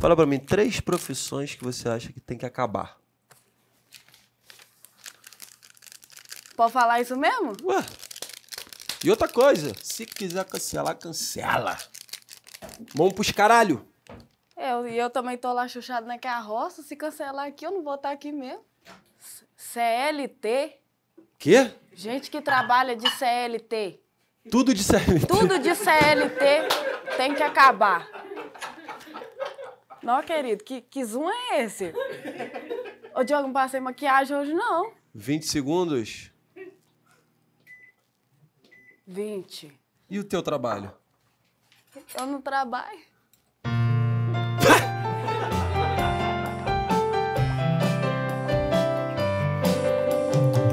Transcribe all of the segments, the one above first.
Fala para mim três profissões que você acha que tem que acabar. Pode falar isso mesmo? Ué. E outra coisa, se quiser cancelar, cancela. Vamos pros caralho. Eu, e eu também tô lá chuchado na carroça. Se cancelar aqui, eu não vou estar aqui mesmo. CLT. Quê? Gente que trabalha de CLT. Tudo de CLT. Tudo de CLT tem que acabar. Não, querido, que, que zoom é esse? Ô, Diogo, não passei maquiagem hoje, não. 20 segundos. 20. E o teu trabalho? Eu não trabalho.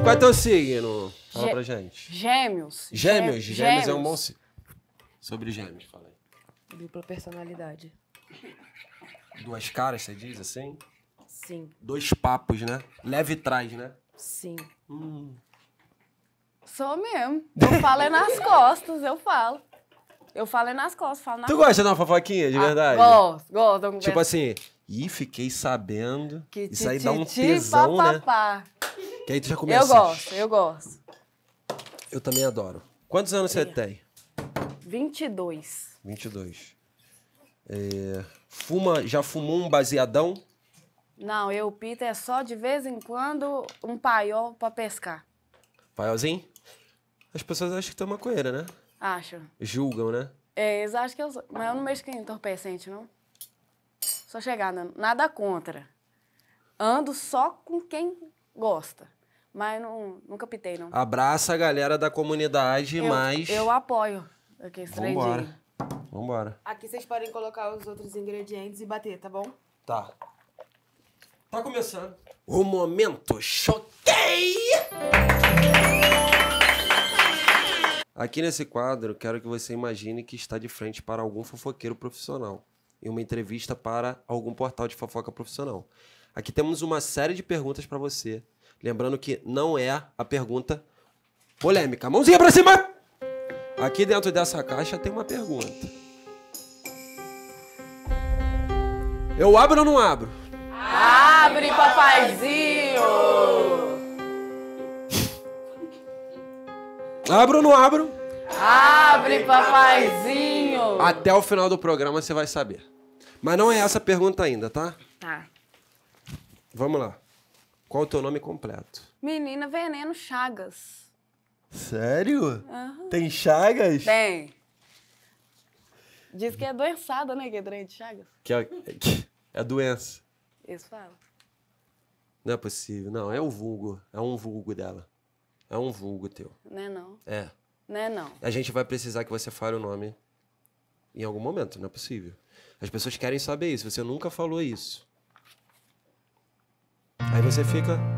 Qual é teu signo? Fala Gê pra gente. Gêmeos. Gêmeos. Gêmeos, gêmeos é um bom signo. Sobre gêmeos, falei. Dupla personalidade duas caras, você diz assim? Sim. Dois papos, né? Leve e traz, né? Sim. Hum. Sou mesmo. Eu falo é nas costas, eu falo. Eu falo é nas costas, falo na Tu gosta de uma fofoquinha, de ah, verdade? Gosto, gosto. Tipo assim, e fiquei sabendo. Que isso ti, aí ti, dá um ti, tesão, pá, né? Pá, pá. Que aí tu já começa. Eu gosto, eu gosto. Eu também adoro. Quantos anos Minha. você tem? 22. 22. É, fuma, já fumou um baseadão? Não, eu, Peter, é só de vez em quando um paiol pra pescar. Paiolzinho? As pessoas acham que tu é maconheira, né? Acho. Julgam, né? É, eles acham que eu sou. Mas eu não mexo com entorpecente, não. Só chegada, nada contra. Ando só com quem gosta. Mas não, nunca pitei, não. Abraça a galera da comunidade, eu, mas. Eu apoio. Aqui, Vambora. Vambora. Aqui vocês podem colocar os outros ingredientes e bater, tá bom? Tá. Tá começando. O momento choquei! Aqui nesse quadro, quero que você imagine que está de frente para algum fofoqueiro profissional e uma entrevista para algum portal de fofoca profissional. Aqui temos uma série de perguntas para você. Lembrando que não é a pergunta polêmica. Mãozinha para cima! Aqui dentro dessa caixa tem uma pergunta. Eu abro ou não abro? Abre, papaizinho! Abro ou não abro? Abre, papaizinho! Até o final do programa você vai saber. Mas não é essa a pergunta ainda, tá? Tá. Vamos lá. Qual o teu nome completo? Menina Veneno Chagas. Sério? Uhum. Tem Chagas? Tem. Diz que é doençada, né, que é de Chagas? Que, é que, é doença. Isso fala. Não é possível. Não, é o vulgo. É um vulgo dela. É um vulgo teu. Não é não? É. Não é não. A gente vai precisar que você fale o nome em algum momento. Não é possível. As pessoas querem saber isso. Você nunca falou isso. Aí você fica...